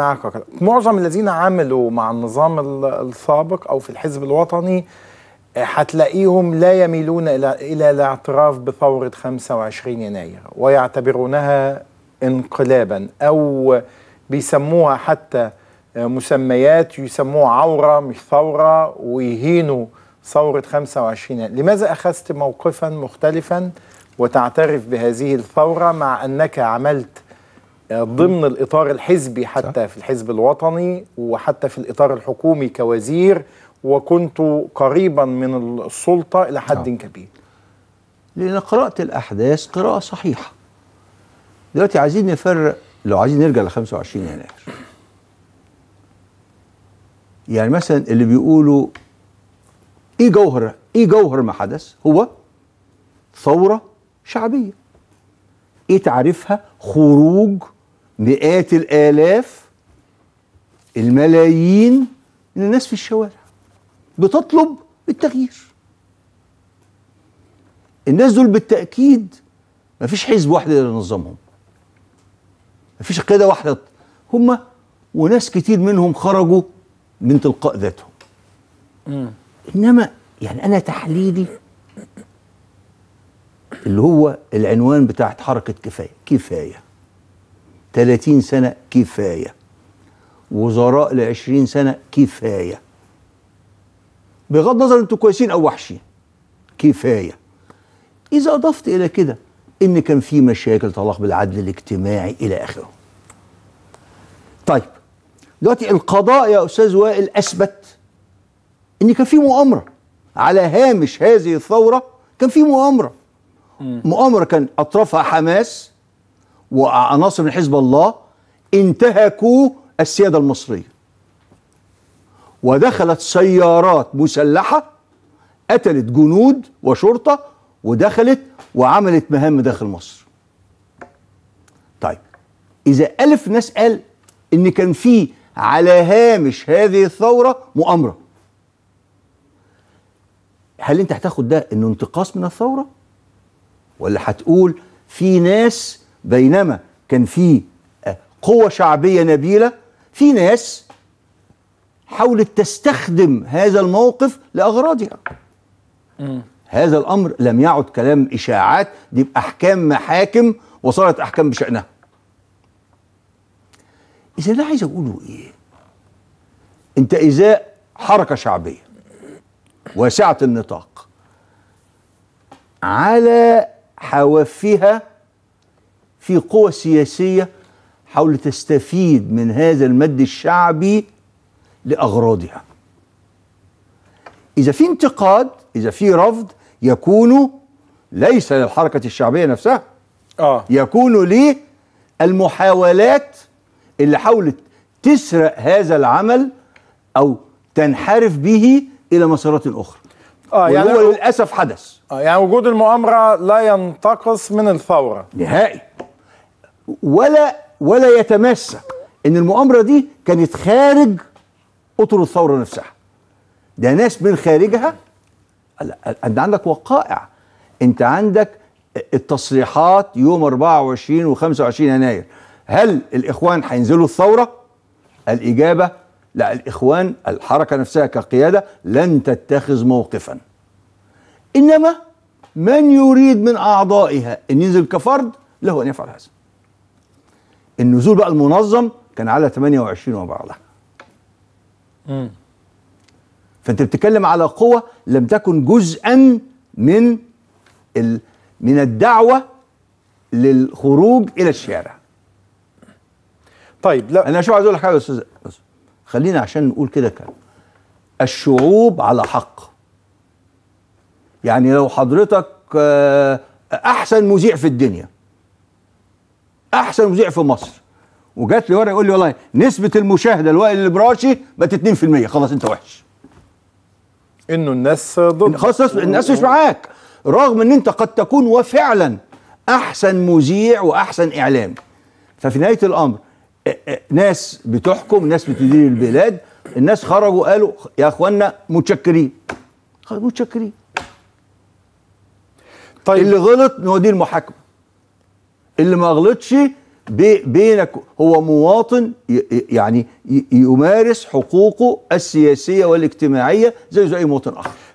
معك معظم الذين عملوا مع النظام السابق او في الحزب الوطني آه، هتلاقيهم لا يميلون الى الى الاعتراف بثوره 25 يناير ويعتبرونها انقلابا او بيسموها حتى آه، مسميات يسموها عوره مش ثوره ويهينوا ثوره 25 يناير. لماذا اخذت موقفا مختلفا وتعترف بهذه الثوره مع انك عملت ضمن الاطار الحزبي حتى صح. في الحزب الوطني وحتى في الاطار الحكومي كوزير وكنت قريبا من السلطه الى حد نعم. كبير. لان قراءه الاحداث قراءه صحيحه. دلوقتي عايزين نفرق لو عايزين نرجع ل 25 يناير. يعني مثلا اللي بيقولوا ايه جوهر ايه جوهر ما حدث؟ هو ثوره شعبيه. ايه تعريفها؟ خروج مئات الآلاف الملايين من الناس في الشوارع بتطلب التغيير الناس دول بالتأكيد ما فيش حزب واحد اللي نظمهم فيش قيادة واحدة هم وناس كتير منهم خرجوا من تلقاء ذاتهم إنما يعني أنا تحليلي اللي هو العنوان بتاعت حركة كفاية كفاية 30 سنة كفاية وزراء ل 20 سنة كفاية بغض النظر انتوا كويسين او وحشين كفاية إذا أضفت إلى كده إن كان في مشاكل طلاق بالعدل الاجتماعي إلى آخره طيب دلوقتي القضاء يا أستاذ وائل أثبت إن كان في مؤامرة على هامش هذه الثورة كان في مؤامرة مؤامرة كان أطرافها حماس وعناصر من حزب الله انتهكوا السياده المصريه ودخلت سيارات مسلحه قتلت جنود وشرطه ودخلت وعملت مهام داخل مصر طيب اذا الف ناس قال ان كان في على هامش هذه الثوره مؤامره هل انت هتاخد ده انه انتقاص من الثوره ولا هتقول في ناس بينما كان في آه، قوة شعبية نبيلة في ناس حاولت تستخدم هذا الموقف لأغراضها م. هذا الأمر لم يعد كلام إشاعات دي بأحكام محاكم وصارت أحكام بشأنها إذا لا عايز أقوله إيه أنت إذا حركة شعبية واسعة النطاق على حوافها في قوى سياسية حاولت تستفيد من هذا المد الشعبي لأغراضها إذا في انتقاد إذا في رفض يكون ليس للحركة الشعبية نفسها آه. يكون للمحاولات اللي حاولت تسرق هذا العمل أو تنحرف به إلى مسارات أخرى آه يعني هو للأسف حدث آه يعني وجود المؤامرة لا ينتقص من الثورة نهائي ولا ولا يتمسك ان المؤامره دي كانت خارج اطر الثوره نفسها ده ناس من خارجها لا انت عندك وقائع انت عندك التصريحات يوم 24 و25 يناير هل الاخوان هينزلوا الثوره الاجابه لا الاخوان الحركه نفسها كقياده لن تتخذ موقفا انما من يريد من اعضائها ان ينزل كفرد له ان يفعل هذا النزول بقى المنظم كان على 28 وما بعدها فانت بتتكلم على قوه لم تكن جزءا من ال من الدعوه للخروج الى الشارع طيب لا انا شو عايز اقول لك حاجه يا استاذ خلينا عشان نقول كده كلام الشعوب على حق يعني لو حضرتك آه، احسن مذيع في الدنيا احسن مذيع في مصر وجات لي ورقه يقول لي والله نسبه المشاهده لوائل البراشي بقت 2% خلاص انت وحش انه الناس ضد خلاص الناس مش معاك رغم ان انت قد تكون وفعلا احسن مذيع واحسن اعلام ففي نهايه الامر ناس بتحكم ناس بتدير البلاد الناس خرجوا قالوا يا اخوانا متشكرين خلاص متشكرين طيب اللي غلط نوديه المحاكمه اللي ما غلطش بينك هو مواطن يعني يمارس حقوقه السياسيه والاجتماعيه زي زي اي مواطن اخر